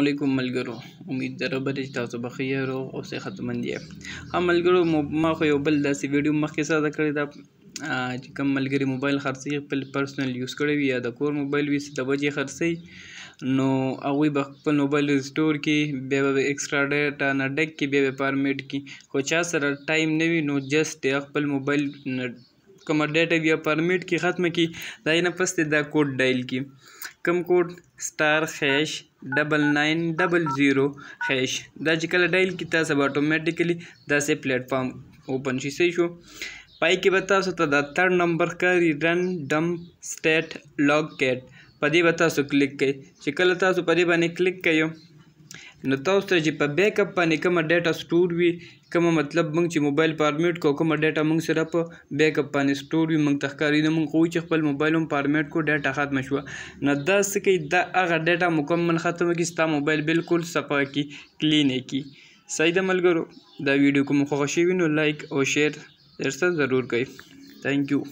علیکم ملګرو امید درو به چې تاسو به خیر روغ او صحتمند یې هم ملګرو ما خو یو بل داسې ویډیو مخکې ساده کړی دا چې کم ملګری موبایل خرڅي خپل پرسنل یوز کړی وي یا د کور موبایل وي د وجې خرڅي نو هغوی به خپل موبایل ریسټور کړي بیا به ایکسټرا ډیټا نه ډک کړي بیا به فارمیټ کړي خو چا سره ټایم نه وي نو جست خپل موبایل کومه ډیټا یا فارمیټ کې ختمه کړي دا یې نه پس د کوډ ډایل کړي کم کوډ سټار خیش ډبل ناین ډبل زیرو خیش دا چې کله ډایل کړي تاسو به اټومیټیکلی داسې پلیټ فارم اوپن شي صحیح شو پای کې به تاسو ته د تھرډ نمبر ښکاري رن ډم سټیټ لوګ کیټ په دې به تاسو کلیک کوئ چې کله تاسو په دې باندې کلیک کوئ نو تاسو ته چې په بیک اپ باندې کومه ډیټا سٹور وي کومه مطلب موږ چې موبایل فارمیټ کو کومه ډیټا موږ سره په بیک اپ باندې سٹور وي موږ تخکاری نه موږ خو چې خپل موبایل هم فارمیټ کو ډیټا ختم شو نو دا څه کوي دا هغه ډیټا مکمل ختم کی ستا موبایل بالکل صفا کی کلین کی صحیح د ملګرو دا ویډیو کوم خوښ شوی نو لایک او شیر ارسه ضرور کوئ thank you